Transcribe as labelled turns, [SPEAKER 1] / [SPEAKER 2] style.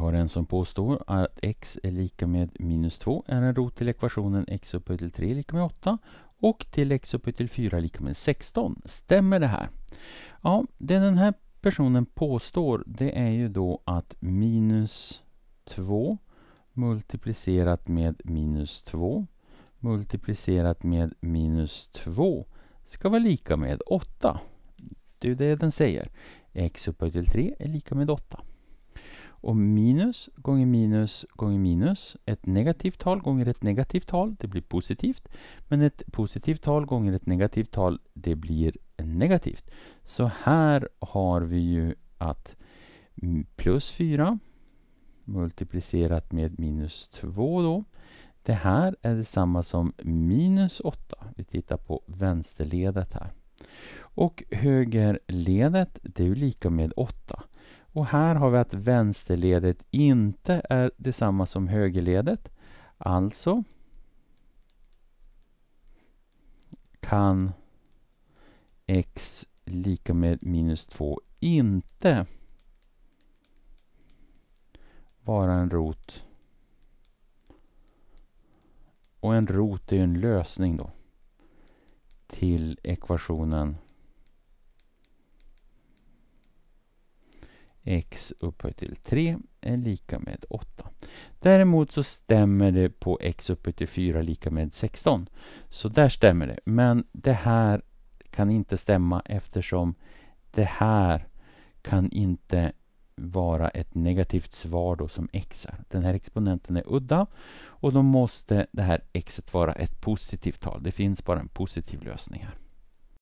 [SPEAKER 1] har en som påstår att x är lika med minus 2 är en rot till ekvationen x upphöjt till 3 lika med 8 och till x upphöjt till 4 lika med 16. Stämmer det här? Ja, det den här personen påstår det är ju då att minus 2 multiplicerat med minus 2 multiplicerat med minus 2 ska vara lika med 8. Det är det den säger. x upphöjt till 3 är lika med 8. Och minus gånger minus gånger minus. Ett negativt tal gånger ett negativt tal, det blir positivt. Men ett positivt tal gånger ett negativt tal, det blir negativt. Så här har vi ju att plus 4 multiplicerat med minus 2 då. Det här är detsamma som minus 8. Vi tittar på vänsterledet här. Och högerledet, det är ju lika med 8. Och här har vi att vänsterledet inte är detsamma som högerledet. Alltså kan x lika med minus 2 inte vara en rot. Och en rot är en lösning då till ekvationen x upphöjt till 3 är lika med 8. Däremot så stämmer det på x upphöjt till 4 lika med 16. Så där stämmer det. Men det här kan inte stämma eftersom det här kan inte vara ett negativt svar då som x är. Den här exponenten är udda och då måste det här x vara ett positivt tal. Det finns bara en positiv lösning här.